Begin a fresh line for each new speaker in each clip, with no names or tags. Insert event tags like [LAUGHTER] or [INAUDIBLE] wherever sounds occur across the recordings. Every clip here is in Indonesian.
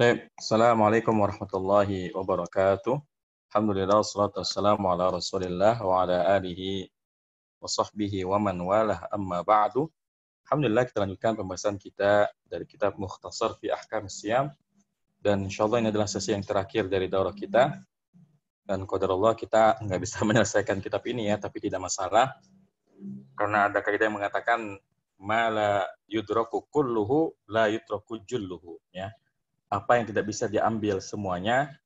Baik, Assalamualaikum warahmatullahi wabarakatuh. Alhamdulillah, salatu wassalamu ala rasulillah wa ala alihi wa sahbihi wa man walah amma ba'du. Alhamdulillah kita lanjutkan pembahasan kita dari kitab Mukhtasar fi Ahkam Siyam. Dan insyaAllah ini adalah sesi yang terakhir dari daurah kita. Dan kodar Allah kita nggak bisa [LAUGHS] menyelesaikan kitab ini ya, tapi tidak masalah. Karena ada kaidah yang mengatakan mala yudraku kulluhu la yudraku julluhu. Ya apa yang tidak bisa diambil semuanya,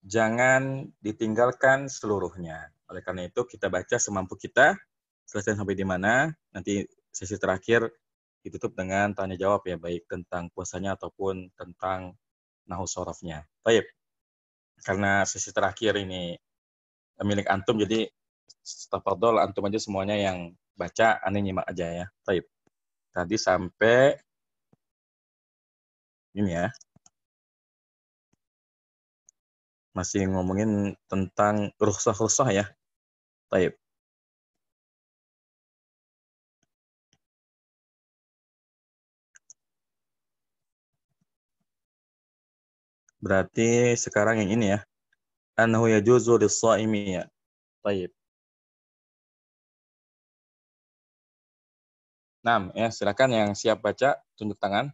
jangan ditinggalkan seluruhnya. Oleh karena itu, kita baca semampu kita, selesai sampai di mana, nanti sesi terakhir ditutup dengan tanya jawab ya, baik tentang puasanya ataupun tentang nahu sorafnya. Baik, karena sesi terakhir ini milik Antum, jadi stafadol Antum aja semuanya yang baca, aneh nyimak aja ya. Baik, tadi sampai
ini ya,
masih ngomongin tentang rusak rusak ya. Taib.
Berarti sekarang yang ini ya. Anhu ya juzu ini ya.
Taib. Nah, ya silakan yang siap baca tunjuk tangan.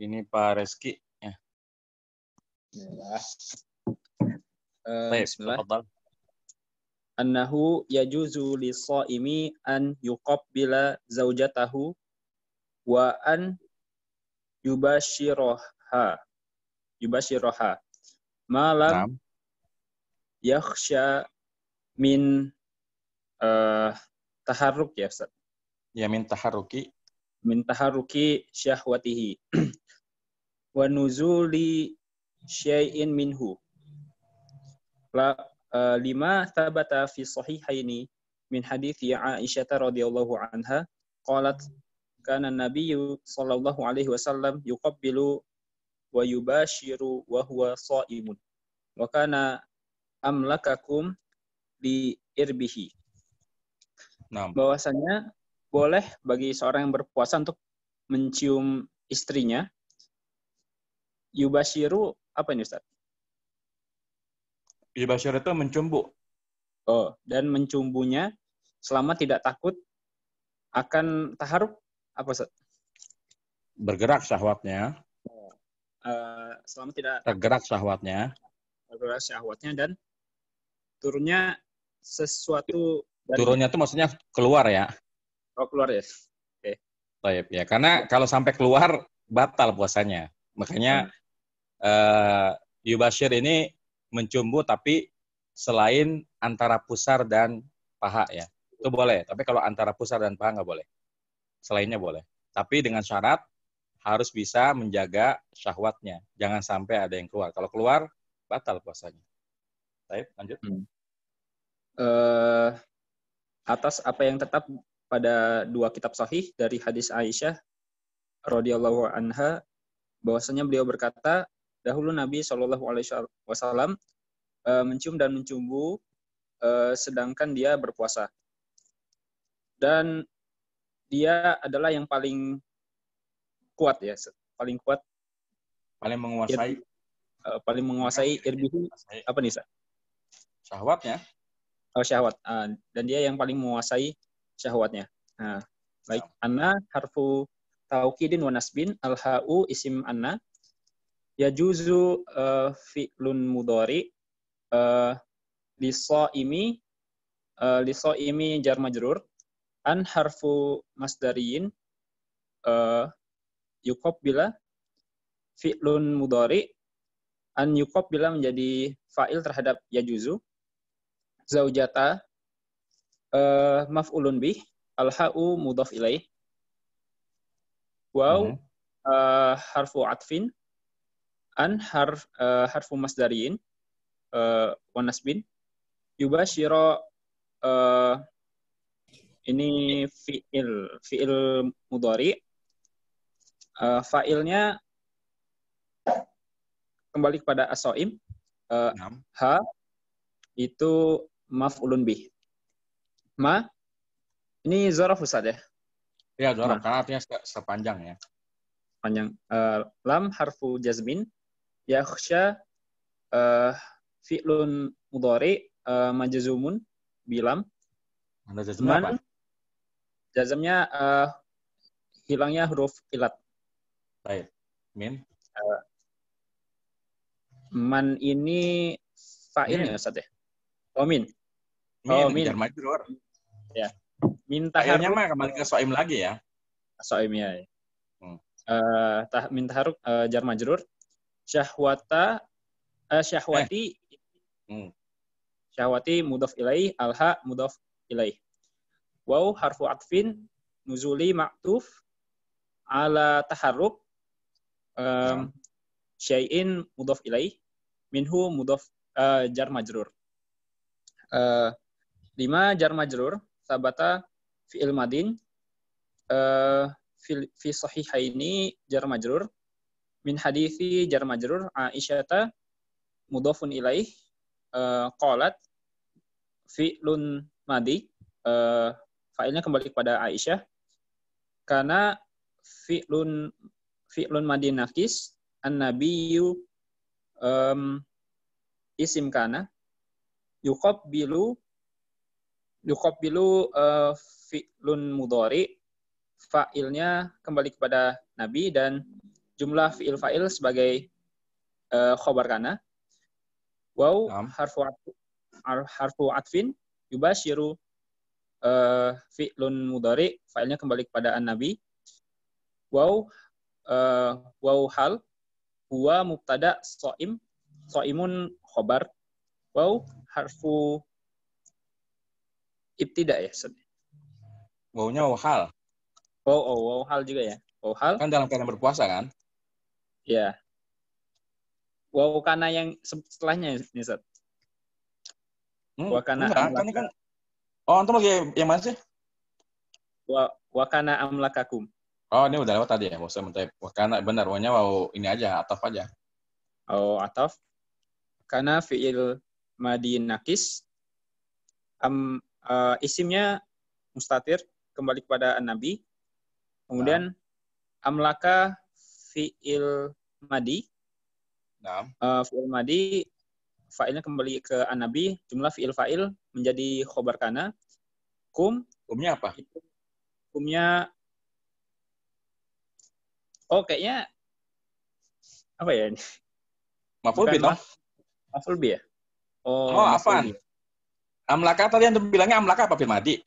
Ini Pak Reski.
Bismillah. Uh, Bismillah. Annahu yajuzu lisaimi an yuqabbila zaujatahu wa an yubashiroha yubashiroha malam yakhsha min uh, taharruk ya Ustaz. Ya min taharruki min taharruki syahwatihi [CLEARS THROAT] wa nuzuli syai'in minhu. La, uh, lima thabata fi sahihaini min hadithi Aisyah radhiyallahu anha qalat kana nabiyyu sallallahu alaihi wasallam yuqabbilu wa yubashiru wa huwa sa'imun wa kana amlakakum li irbihi. Nah. Bahwasanya boleh bagi seorang yang berpuasa untuk mencium istrinya. Yubashiru apa ini Ustaz? Ibasyar iya, itu mencumbu. Oh, dan mencumbunya selama tidak takut akan taharuk apa Ustaz? Bergerak
syahwatnya.
Uh, selama tidak
tergerak syahwatnya.
Tergerak syahwatnya dan turunnya sesuatu dan turunnya
itu maksudnya keluar ya.
Oh, keluar ya. Oke. Okay.
Baik ya, karena kalau sampai keluar batal puasanya. Makanya hmm uh, Yubashir ini mencumbu tapi selain antara pusar dan paha ya. Itu boleh, tapi kalau antara pusar dan paha nggak boleh. Selainnya boleh. Tapi dengan syarat harus bisa menjaga syahwatnya. Jangan sampai ada yang keluar. Kalau keluar, batal puasanya. Baik, lanjut. Hmm.
Uh, atas apa yang tetap pada dua kitab sahih dari hadis Aisyah radhiyallahu anha bahwasanya beliau berkata Dahulu Nabi Shallallahu Alaihi Wasallam eh, mencium dan mencumbu, eh, sedangkan dia berpuasa. Dan dia adalah yang paling kuat ya, paling kuat, paling menguasai, eh, paling menguasai irbihi apa nih Syahwatnya. Oh syahwat. Ah, dan dia yang paling menguasai syahwatnya. Nah, baik. Anna harfu taukidin wanasbin alhau isim anna yajuzu juzu eh, fi'lun mudhari eh, liso imi eh, liso imi jar majrur an harfu masdariin uh, yukob bila fi'lun mudhari an Yukop bila menjadi fa'il terhadap ya juzu zaujata uh, maf'ulun bih alha'u mudhaf ilaih waw mm harfu atfin an harf uh, harfu masdariin uh, eh, wa nasbin yubashira uh, eh, ini fiil fiil mudhari uh, failnya kembali kepada asoim uh, ha itu maf'ulun bih ma ini zorof saja ya ya zorof nah. karena artinya sepanjang ya panjang uh, lam harfu jazmin yakhsha uh, fi'lun mudhari uh, eh, majazumun bilam. Ada jazmnya apa? Jazmnya uh, hilangnya huruf ilat. Baik. Min. Uh, man ini ya Ustaz ya? Oh, min. Min, oh, min. Majrur. Ya. Minta Fa'ilnya mah kembali ke soim lagi ya. Soim ya. ya. Hmm. Uh, tah, minta haruk uh, jar majrur syahwata uh, syahwati
eh. hmm.
syahwati mudhof ilaih alha mudhof ilaih waw harfu atfin nuzuli ma'tuf ala taharruk um, syai'in mudhof ilaih minhu mudhof uh, eh, jar majrur uh, lima jar majrur sabata fi'il madin uh, fi, fi sahihaini jar majrur min hadithi jar majrur Aisyata mudofun ilaih uh, qalat fi'lun madi uh, eh, failnya kembali kepada Aisyah karena fi'lun fi'lun madi nakis an nabiyyu um, isim kana yukop bilu yukop bilu uh, eh, fi'lun mudori fa'ilnya kembali kepada nabi dan jumlah fi'il fa'il sebagai uh, khobar kana. wow harfu harfu atfin yubashiru uh, fi'lun mudari fa'ilnya kembali kepada an-nabi. wow uh, eh, waw hal huwa mubtada soim soimun khobar wow harfu ibtidak ya wawnya wow hal wow oh, wow hal juga ya Wow hal kan dalam keadaan berpuasa kan Ya. Wakana yang setelahnya nih, Sat. Hmm, Wakana kan kan Oh, antum lagi yang mana sih? Wa,
wakana amlakakum. Oh, ini udah lewat tadi ya. Bosan mentep. Wakana benar, wanya wow ini aja, ataf
aja. Oh, ataf. Karena fiil madinakis. Am uh, isimnya mustatir kembali kepada nabi. Kemudian nah. amlaka fiil madi. Nah. Uh, fiil madi failnya kembali ke anabi, jumlah fiil fa'il menjadi khobar kana. Kum. Kumnya apa? kumnya Oh, kayaknya apa ya ini? Maful bi, toh? Maful bi ya? Oh, oh apaan? Amlaka tadi yang bilangnya amlaka apa Firmadi?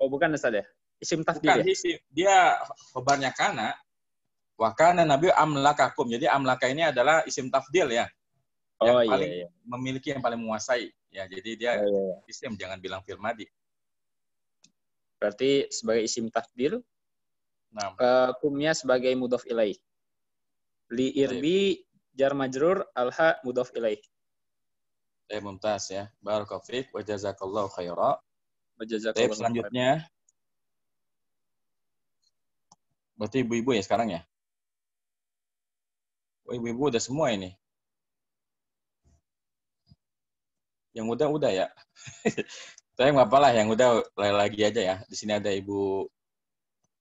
Oh, bukan Ustaz ya? Isim tafdil ya? Isim,
dia khobarnya kana, Wakana Nabi amlakakum. Jadi amlaka ini adalah isim tafdil ya. oh, yang iya, paling iya, memiliki yang paling menguasai. Ya, jadi
dia oh, iya. iya. isim jangan bilang fil madi. Berarti sebagai isim tafdil nah. Uh, kumnya sebagai mudhof ilaih. Li irbi jar majrur alha mudhof ilaih.
Eh, mumtaz ya. Barakallahu fiik wa jazakallahu khaira. Wa selanjutnya. Berarti ibu-ibu ya sekarang ya? ibu-ibu udah semua ini. Yang udah udah ya. Saya [LAUGHS] nggak apalah yang udah lagi aja ya. Di sini ada Ibu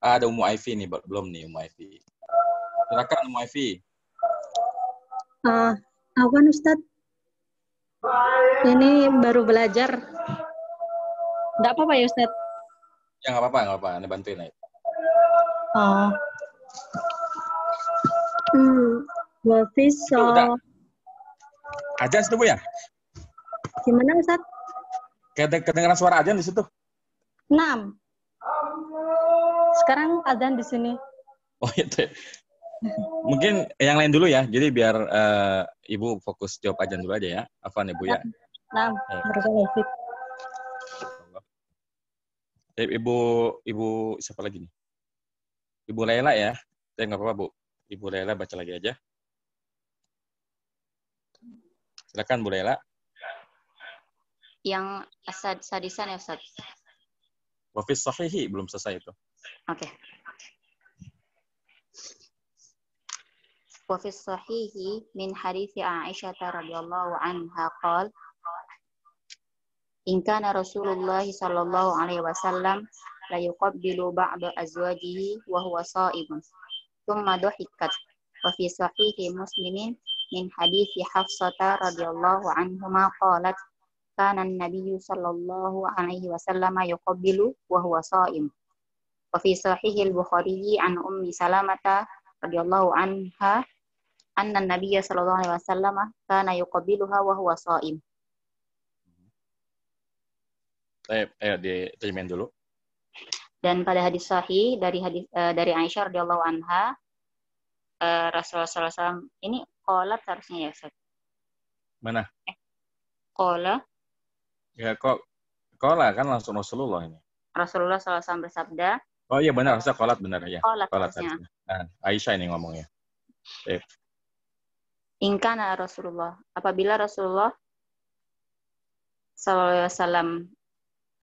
ah, ada Umu Aifi nih belum nih Umu Aifi. Silakan Umu Aifi.
Uh, ah, awan ustad, Ini baru belajar. nggak apa-apa ya ustad?
Ya nggak apa-apa, nggak apa-apa. Anda bantuin aja.
Oh. Hmm, Wafisol. Ajan situ, Bu ya? Gimana, Ustaz?
Kedengaran suara ajan di situ?
Enam. Sekarang ajan di sini.
Oh, itu iya, ya. Mungkin yang lain dulu ya. Jadi biar uh, Ibu fokus jawab ajan dulu aja ya. Afan Ibu ya. Enam. Ya. Ibu Ibu siapa lagi nih? Ibu Laila ya. Tidak eh, nggak apa-apa Bu. Ibu Laila baca lagi aja. Silakan Bu Lela.
Yang asad sadisan ya Ustaz.
Wafis sahihi belum selesai itu.
Oke. Okay. Wafis sahihi min hadithi Aisyah radhiyallahu anha qal In kana Rasulullah sallallahu alaihi wasallam la yuqabbilu ba'da azwajihi wa huwa sa'ibun. Thumma dhuhikat. Wafis sahihi muslimin min hadis Hafsah radhiyallahu anhuma qalat kana an-nabiy sallallahu alaihi wasallam yuqabbilu wa huwa sha'im. Wa fi sahih al-Bukhari an Ummi Salamah radhiyallahu anha anna an-nabiy sallallahu alaihi wasallam kana yuqabbiluha wa huwa sha'im.
Eh, diterjemahin
Dan pada hadis sahih dari hadis uh, dari Aisyah radhiyallahu anha uh, Rasulullah SAW ini kolat harusnya ya, set Mana? Eh,
Ya, kok kola kan langsung Rasulullah ini.
Rasulullah SAW bersabda.
Oh iya benar, harusnya kolat benar ya. Kolat, kolat harusnya. Nah, Aisyah ini ngomongnya. Eh.
Ingkana Rasulullah. Apabila Rasulullah SAW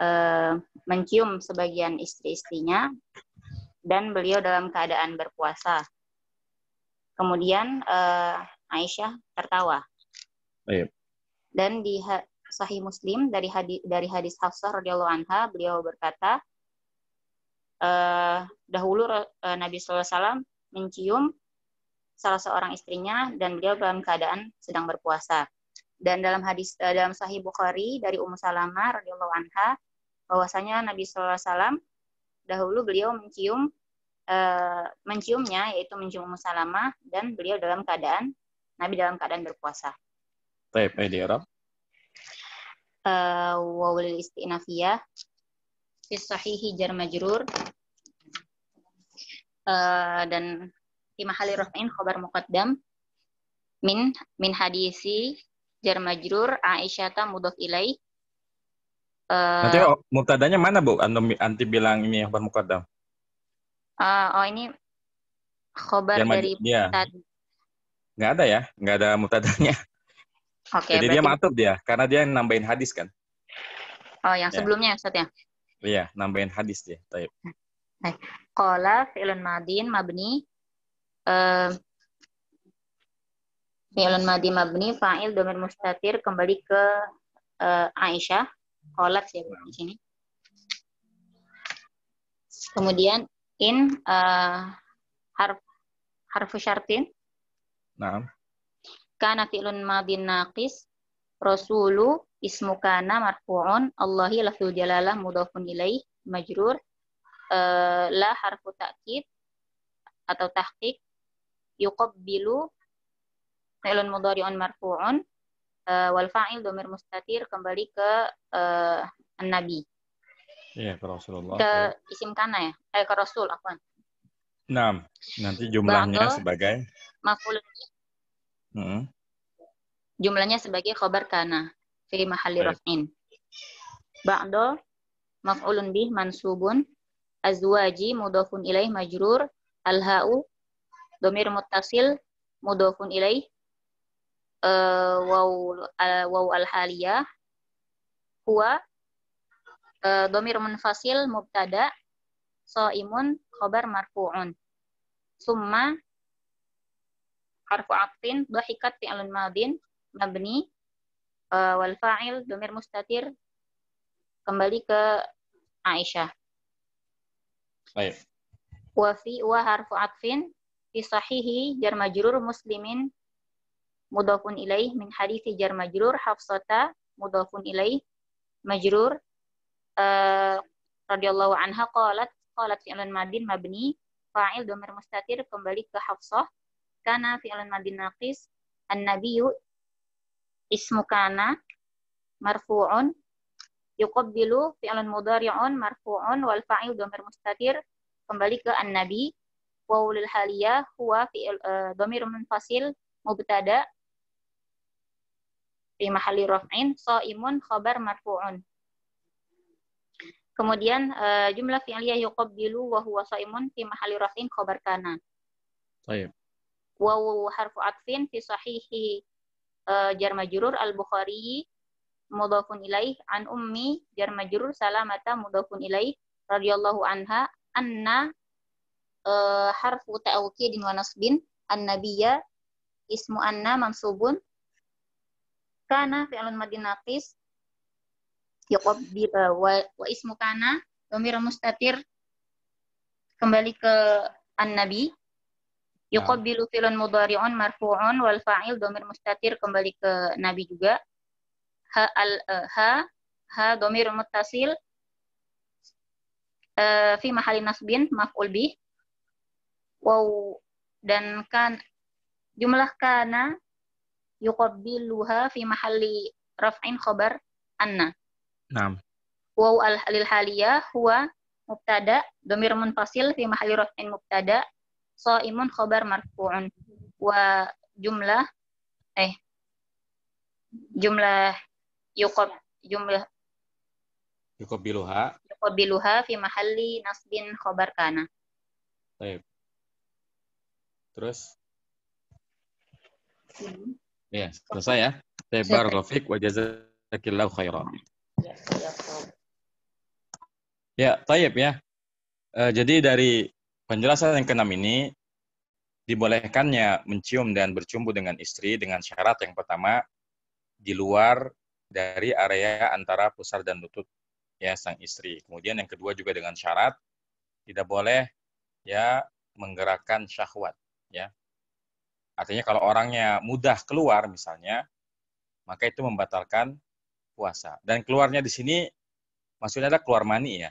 eh, mencium sebagian istri-istrinya dan beliau dalam keadaan berpuasa. Kemudian uh, Aisyah tertawa. Iya. Dan di Sahih Muslim dari hadis dari hadis Hafsah radhiyallahu anha beliau berkata eh, dahulu eh, Nabi SAW mencium salah seorang istrinya dan beliau dalam keadaan sedang berpuasa. Dan dalam hadis eh, dalam Sahih Bukhari dari Ummu Salamah radhiyallahu anha bahwasanya Nabi SAW dahulu beliau mencium eh, menciumnya yaitu mencium Ummu Salamah dan beliau dalam keadaan Nabi dalam keadaan berpuasa.
Baik, ayat Arab.
Eh, Wawlil istinafiyah. Fis jar majrur. Eh, dan di mahali khobar muqaddam min min hadisi jar majrur Aisyata mudhof ilai. Uh, eh, Nanti oh,
mubtadanya mana Bu? Anti, anti bilang ini yang bermukaddam.
Uh, oh ini khobar dari ya
nggak ada ya nggak ada mutadanya
[LAUGHS] okay, jadi dia matur
dia karena dia nambahin hadis kan
oh yang ya. sebelumnya Ustaz ya
iya nambahin hadis dia taib
Kola fi'lun madin mabni uh, fi'lun madin mabni fa'il domir mustatir kembali ke uh, Aisyah kolat ya di sini kemudian in uh, harf harfu syartin Nah. Kana fi'lun madin naqis. Rasulu ismu kana marfu'un. Allahi lafzul jalalah mudhafun ilaih. Majrur. Uh, la harfu ta'kid atau tahqiq. Yuqabbilu fi'lun mudhari'un marfu'un. Uh, wal fa'il domir mustatir kembali ke uh, eh, nabi.
Iya, ke Rasulullah. Ke
isim kana ya? Eh, ke Rasul, afwan.
Enam. Nanti jumlahnya sebagai? maf'ul hmm.
jumlahnya sebagai khobar kana fi mahalli raf'in ba'do maf'ulun bih mansubun azwaji mudofun ilaih majrur alha'u domir mutasil mudofun ilaih uh, waw uh, waw alhaliyah huwa uh, domir munfasil mubtada soimun khobar marfu'un summa harfu atfin dhahikat fi'lun madin mabni uh, wal fa'il domir mustatir kembali ke Aisyah. Baik. Wa fi wa harfu atfin fi sahihi jar majrur muslimin mudafun ilaih min hadithi jar majrur hafsata mudafun ilaih majrur uh, radhiyallahu anha qalat qalat fi'lun madin mabni fa'il domir mustatir kembali ke Hafsah kana fi madi madinakis an-nabiyyu ismu kana marfu'un yuqabbilu fi'lan mudhari'un marfu'un wal fa'il dhamir mustatir kembali ke an-nabi ulil haliyah huwa fi uh, e, dhamir munfasil mubtada fi mahalli raf'in shaimun khabar marfu'un Kemudian uh, jumlah fi'liyah yuqabbilu wa huwa shaimun fi mahalli raf'in khabar kana. Baik wawu harfu atfin fi sahihi eh, jarma jurur al bukhari mudhafun ilaih an ummi jarma jurur salamata mudhafun ilaih radhiyallahu anha anna uh, harfu ta'wqidin wa nasbin an nabiyya ismu anna mansubun kana fi'lun madin naqis eh, wa, wa ismu kana domir mustatir kembali ke an nabi Ya. Yukobilu filun mudari'un marfu'un wal fa'il domir mustatir kembali ke Nabi juga. Ha al uh, ha ha domir mutasil uh, eh, fi mahali nasbin maf'ul bih. Wow dan kan jumlah kana yuqabbiluha fi mahali raf'in khobar anna. Naam. Wow al halil haliyah huwa mubtada domir munfasil fi mahali raf'in mubtada imun khobar marfu'un. Wa jumlah, eh, jumlah yukob, jumlah
biluha
Yukob biluha fi mahalli nasbin khobar kana.
Baik. Terus? Hmm. Ya, selesai ya. Tebar Rafiq wa jazakillahu khairan. Ya, tayyib ya. ya. Eh, jadi dari Penjelasan yang keenam ini dibolehkannya mencium dan bercumbu dengan istri dengan syarat yang pertama di luar dari area antara pusar dan lutut ya sang istri. Kemudian yang kedua juga dengan syarat tidak boleh ya menggerakkan syahwat ya. Artinya kalau orangnya mudah keluar misalnya maka itu membatalkan puasa. Dan keluarnya di sini maksudnya ada keluar mani ya.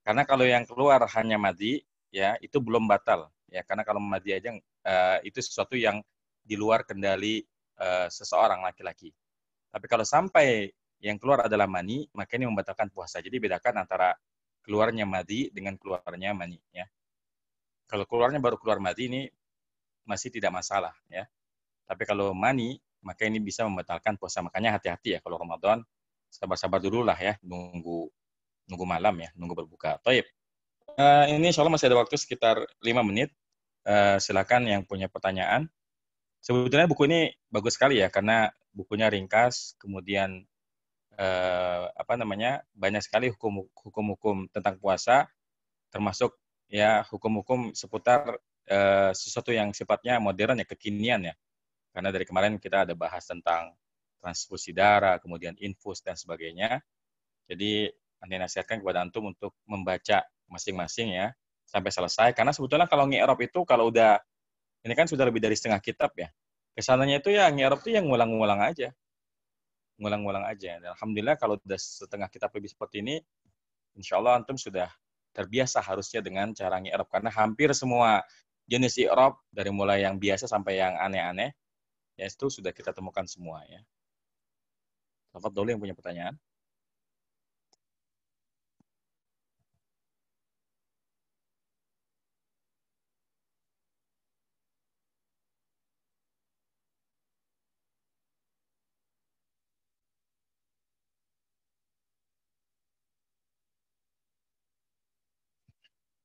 Karena kalau yang keluar hanya madi ya itu belum batal ya karena kalau mati aja uh, itu sesuatu yang di luar kendali uh, seseorang laki-laki. Tapi kalau sampai yang keluar adalah mani, maka ini membatalkan puasa. Jadi bedakan antara keluarnya mati dengan keluarnya mani ya. Kalau keluarnya baru keluar mati ini masih tidak masalah ya. Tapi kalau mani maka ini bisa membatalkan puasa. Makanya hati-hati ya kalau Ramadan sabar-sabar dulu lah ya nunggu nunggu malam ya, nunggu berbuka. toib Uh, ini insya Allah masih ada waktu sekitar lima menit. Uh, silakan yang punya pertanyaan. Sebetulnya buku ini bagus sekali ya, karena bukunya ringkas, kemudian uh, apa namanya banyak sekali hukum-hukum tentang puasa, termasuk ya hukum-hukum seputar uh, sesuatu yang sifatnya modern ya kekinian ya. Karena dari kemarin kita ada bahas tentang transfusi darah, kemudian infus dan sebagainya. Jadi nanti nasihatkan kepada antum untuk membaca masing-masing ya sampai selesai karena sebetulnya kalau ngi'rab itu kalau udah ini kan sudah lebih dari setengah kitab ya. Kesananya itu ya ngi'rab itu yang ngulang-ngulang aja. Ngulang-ngulang aja. Dan alhamdulillah kalau udah setengah kitab lebih seperti ini insya Allah antum sudah terbiasa harusnya dengan cara ngi'rab karena hampir semua jenis i'rab dari mulai yang biasa sampai yang aneh-aneh ya itu sudah kita temukan semua ya. dulu yang punya pertanyaan.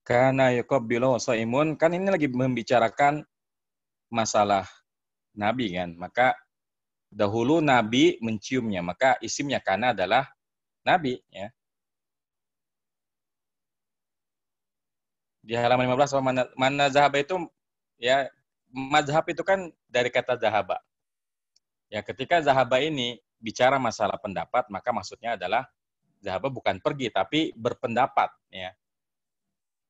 Karena Yakob so imun kan ini lagi membicarakan masalah Nabi kan. Maka dahulu Nabi menciumnya, maka isimnya karena adalah Nabi. ya. Di halaman 15, mana, mana zahaba itu, ya mazhab itu kan dari kata zahaba. Ya ketika zahaba ini bicara masalah pendapat, maka maksudnya adalah zahaba bukan pergi, tapi berpendapat. ya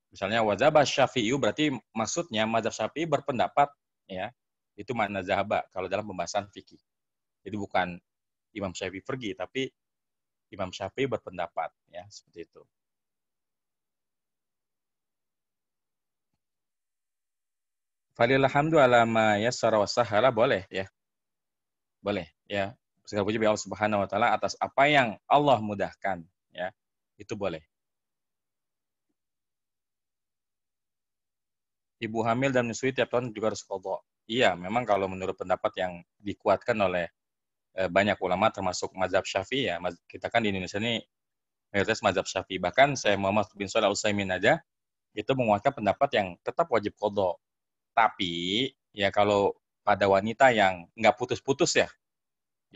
Misalnya wazaba syafi'i berarti maksudnya mazhab syafi'i berpendapat ya itu mana zahaba kalau dalam pembahasan fikih. itu bukan Imam Syafi'i pergi tapi Imam Syafi'i berpendapat ya seperti itu. Falilah hamdu alama yassara wasahala boleh ya. Boleh ya. Segala puji Allah Subhanahu wa taala atas apa yang Allah mudahkan ya. Itu boleh. ibu hamil dan menyusui tiap tahun juga harus kodok. Iya, memang kalau menurut pendapat yang dikuatkan oleh eh, banyak ulama termasuk mazhab syafi'i ya. Kita kan di Indonesia ini mayoritas mazhab syafi'i. Bahkan saya Muhammad bin Shalih Utsaimin aja itu menguatkan pendapat yang tetap wajib kodok. Tapi ya kalau pada wanita yang nggak putus-putus ya,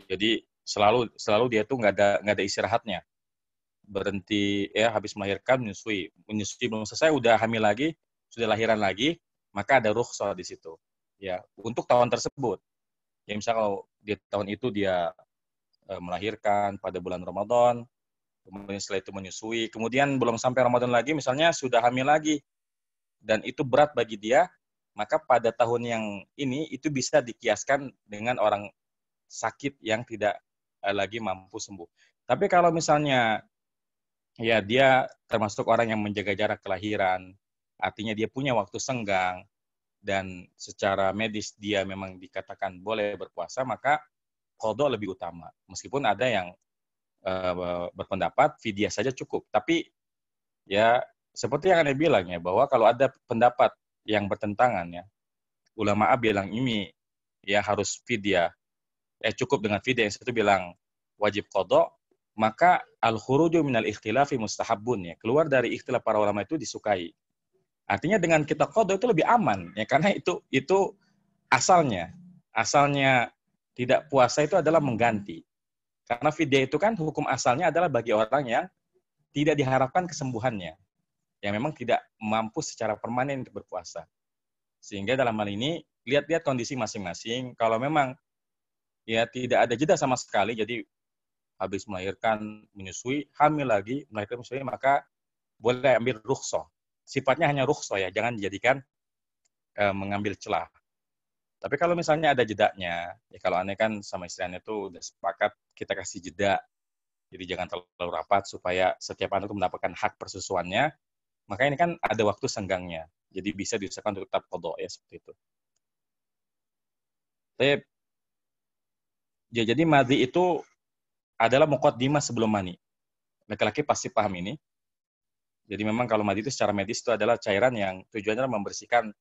jadi selalu selalu dia tuh nggak ada nggak ada istirahatnya berhenti ya habis melahirkan menyusui menyusui belum selesai udah hamil lagi sudah lahiran lagi, maka ada rukhsah di situ. Ya, untuk tahun tersebut. Ya misalnya kalau di tahun itu dia eh, melahirkan pada bulan Ramadan, kemudian setelah itu menyusui, kemudian belum sampai Ramadan lagi misalnya sudah hamil lagi dan itu berat bagi dia, maka pada tahun yang ini itu bisa dikiaskan dengan orang sakit yang tidak eh, lagi mampu sembuh. Tapi kalau misalnya ya dia termasuk orang yang menjaga jarak kelahiran, artinya dia punya waktu senggang dan secara medis dia memang dikatakan boleh berpuasa, maka kodok lebih utama. Meskipun ada yang uh, berpendapat vidya saja cukup, tapi ya seperti yang anda bilang ya bahwa kalau ada pendapat yang bertentangan ya, ulama A bilang ini ya harus vidya, eh cukup dengan vidya yang satu bilang wajib kodok, maka al khuruju minal ikhtilafi mustahabun ya keluar dari ikhtilaf para ulama itu disukai Artinya dengan kita kodok itu lebih aman ya karena itu itu asalnya asalnya tidak puasa itu adalah mengganti. Karena fidya itu kan hukum asalnya adalah bagi orang yang tidak diharapkan kesembuhannya, yang memang tidak mampu secara permanen untuk berpuasa. Sehingga dalam hal ini lihat-lihat kondisi masing-masing. Kalau memang ya tidak ada jeda sama sekali, jadi habis melahirkan menyusui, hamil lagi, melahirkan menyusui, maka boleh ambil rukhsah sifatnya hanya rukhsah ya, jangan dijadikan e, mengambil celah. Tapi kalau misalnya ada jedanya, ya kalau aneh kan sama istri itu tuh udah sepakat kita kasih jeda. Jadi jangan terlalu rapat supaya setiap anak itu mendapatkan hak persusuannya. Maka ini kan ada waktu senggangnya. Jadi bisa diusahakan untuk tetap kodok ya seperti itu. Tapi, ya, jadi madhi itu adalah mukaddimah sebelum mani. Laki-laki pasti paham ini. Jadi memang kalau mani itu secara medis itu adalah cairan yang tujuannya membersihkan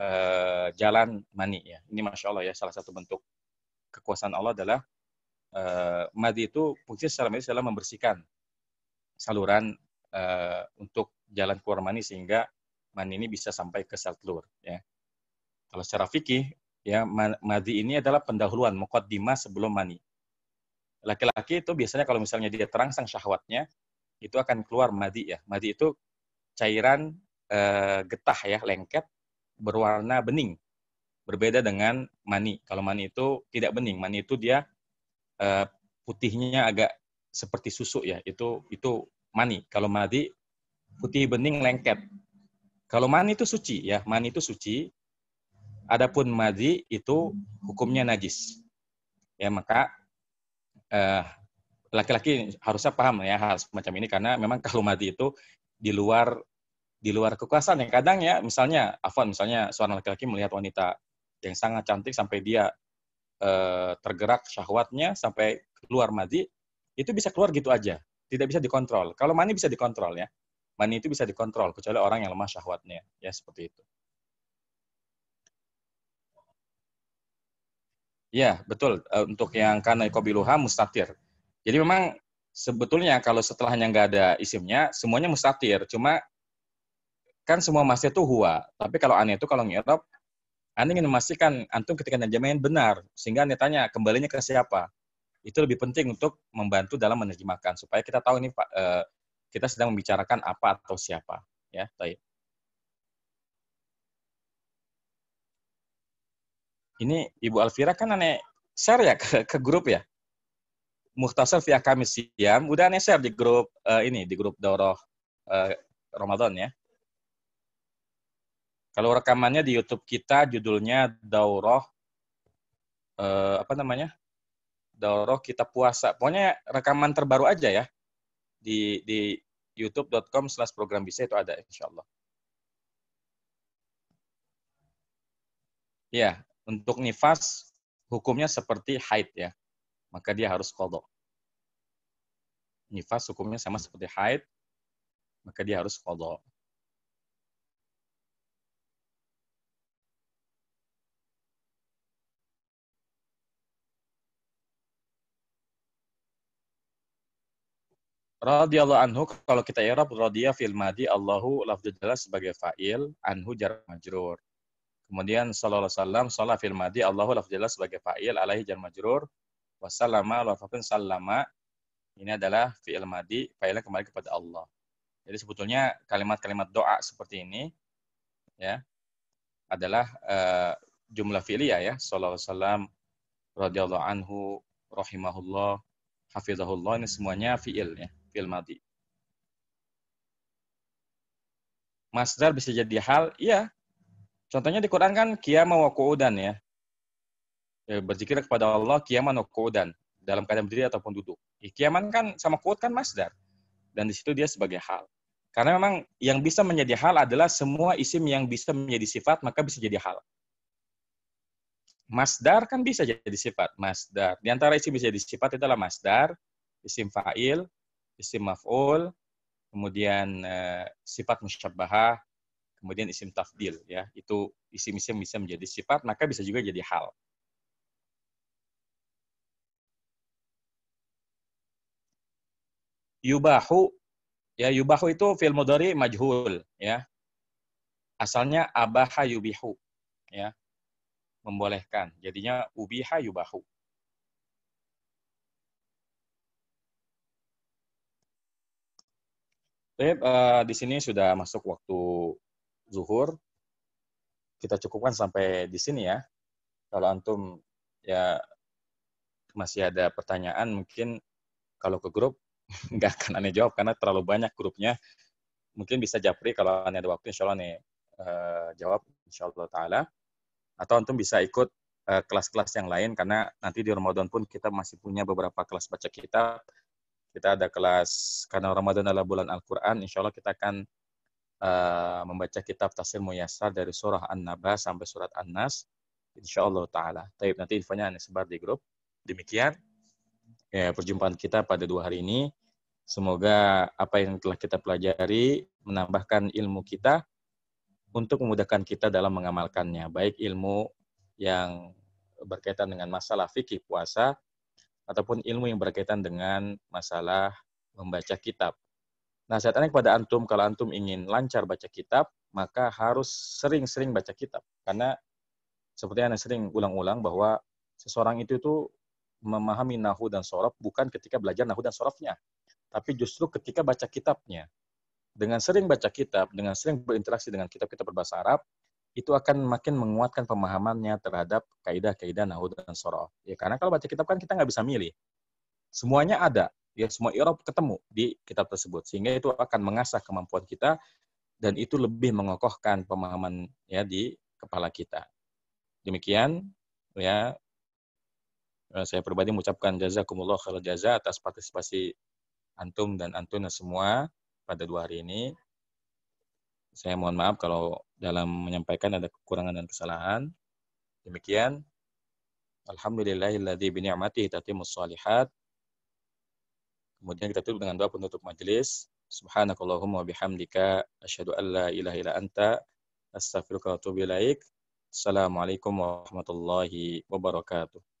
uh, jalan mani ya. Ini masya Allah ya salah satu bentuk kekuasaan Allah adalah uh, itu fungsi secara medis adalah membersihkan saluran uh, untuk jalan keluar mani sehingga mani ini bisa sampai ke sel telur ya. Kalau secara fikih ya madi ini adalah pendahuluan mukaddimah sebelum mani. Laki-laki itu biasanya kalau misalnya dia terangsang syahwatnya, itu akan keluar madi ya. Madi itu cairan e, getah ya, lengket berwarna bening. Berbeda dengan mani. Kalau mani itu tidak bening, mani itu dia e, putihnya agak seperti susu ya. Itu itu mani. Kalau madi putih bening lengket. Kalau mani itu suci ya, mani itu suci. Adapun madi itu hukumnya najis. Ya maka eh, laki-laki harusnya paham ya hal semacam ini karena memang kalau mati itu di luar di luar kekuasaan yang kadang ya misalnya Afwan misalnya seorang laki-laki melihat wanita yang sangat cantik sampai dia eh, tergerak syahwatnya sampai keluar mati itu bisa keluar gitu aja tidak bisa dikontrol kalau mani bisa dikontrol ya mani itu bisa dikontrol kecuali orang yang lemah syahwatnya ya seperti itu ya betul eh, untuk yang karena kobiluha mustatir jadi memang sebetulnya kalau setelahnya nggak ada isimnya, semuanya mustatir. Cuma kan semua masih itu huwa. Tapi kalau aneh itu kalau ngirap, aneh ingin memastikan antum ketika terjemahin benar. Sehingga aneh tanya kembalinya ke siapa. Itu lebih penting untuk membantu dalam menerjemahkan supaya kita tahu ini Pak eh, kita sedang membicarakan apa atau siapa. Ya, baik. Ini Ibu Alvira kan aneh share ya ke, ke grup ya? Muhtasar via kami siang. udah nih share di grup uh, ini di grup Doroh uh, eh, Ramadan ya. Kalau rekamannya di YouTube kita judulnya daurah uh, apa namanya? Daurah kita puasa. Pokoknya rekaman terbaru aja ya di di youtube.com program bisa itu ada insya Allah. Ya, untuk nifas hukumnya seperti haid ya maka dia harus kodok. Nifas hukumnya sama seperti haid, maka dia harus kodok. radhiyallahu anhu kalau kita i'rab radiyah fil madi Allahu lafdu jelas sebagai fa'il anhu jar majrur. Kemudian sallallahu alaihi wasallam shalla fil madi Allahu lafdu jelas sebagai fa'il alaihi jar majrur Wasallama lafafin sallama ini adalah fi'il madi, fa'ilnya kembali kepada Allah. Jadi sebetulnya kalimat-kalimat doa seperti ini ya adalah uh, jumlah fi'liya ya. Sallallahu alaihi wasallam radhiyallahu anhu rahimahullah hafizahullah ini semuanya fi'il ya, fi'il madi. Masdar bisa jadi hal, iya. Contohnya di Quran kan kiamah wa ya. E, berzikir kepada Allah kiaman dan dalam keadaan berdiri ataupun duduk. Ya, kiaman kan sama kuat kan masdar. Dan di situ dia sebagai hal. Karena memang yang bisa menjadi hal adalah semua isim yang bisa menjadi sifat maka bisa jadi hal. Masdar kan bisa jadi sifat, masdar. Di antara isim bisa jadi sifat itu adalah masdar, isim fa'il, isim maf'ul, kemudian eh, sifat musyabbahah, kemudian isim tafdil ya. Itu isim-isim bisa menjadi sifat maka bisa juga jadi hal. yubahu ya yubahu itu fil mudhari majhul ya. Asalnya abaha yubihu ya. Membolehkan. Jadinya ubiha yubahu. Tapi uh, eh, di sini sudah masuk waktu zuhur. Kita cukupkan sampai di sini ya. Kalau antum ya masih ada pertanyaan mungkin kalau ke grup [LAUGHS] nggak akan aneh jawab karena terlalu banyak grupnya. Mungkin bisa Japri kalau aneh ada waktu, insya Allah nih uh, jawab, insya Allah Ta'ala. Atau antum bisa ikut kelas eh, kelas-kelas yang lain karena nanti di Ramadan pun kita masih punya beberapa kelas baca kitab. Kita ada kelas karena Ramadan adalah bulan Al-Quran, insya Allah kita akan uh, membaca kitab Tafsir Muyasar dari surah An-Naba sampai surat An-Nas. Insya Allah Ta'ala. Tapi nanti infonya aneh sebar di grup. Demikian ya, perjumpaan kita pada dua hari ini. Semoga apa yang telah kita pelajari menambahkan ilmu kita untuk memudahkan kita dalam mengamalkannya, baik ilmu yang berkaitan dengan masalah fikih puasa ataupun ilmu yang berkaitan dengan masalah membaca kitab. Nah, saya tanya kepada antum kalau antum ingin lancar baca kitab, maka harus sering-sering baca kitab karena seperti yang sering ulang-ulang bahwa seseorang itu itu memahami nahu dan sorof bukan ketika belajar nahu dan sorofnya, tapi justru ketika baca kitabnya. Dengan sering baca kitab, dengan sering berinteraksi dengan kitab-kitab berbahasa Arab, itu akan makin menguatkan pemahamannya terhadap kaidah-kaidah Nahu dan sorof. Ya karena kalau baca kitab kan kita nggak bisa milih. Semuanya ada, ya semua Eropa ketemu di kitab tersebut. Sehingga itu akan mengasah kemampuan kita dan itu lebih mengokohkan pemahaman ya di kepala kita. Demikian ya eh, saya pribadi mengucapkan jazakumullah kalau jaza atas partisipasi antum dan antuna semua pada dua hari ini. Saya mohon maaf kalau dalam menyampaikan ada kekurangan dan kesalahan. Demikian. Alhamdulillahilladzi bini'matihi tatimus salihat Kemudian kita tutup dengan doa penutup majelis. Subhanakallahumma bihamdika asyhadu an la ilaha illa anta astaghfiruka Assalamualaikum warahmatullahi wabarakatuh.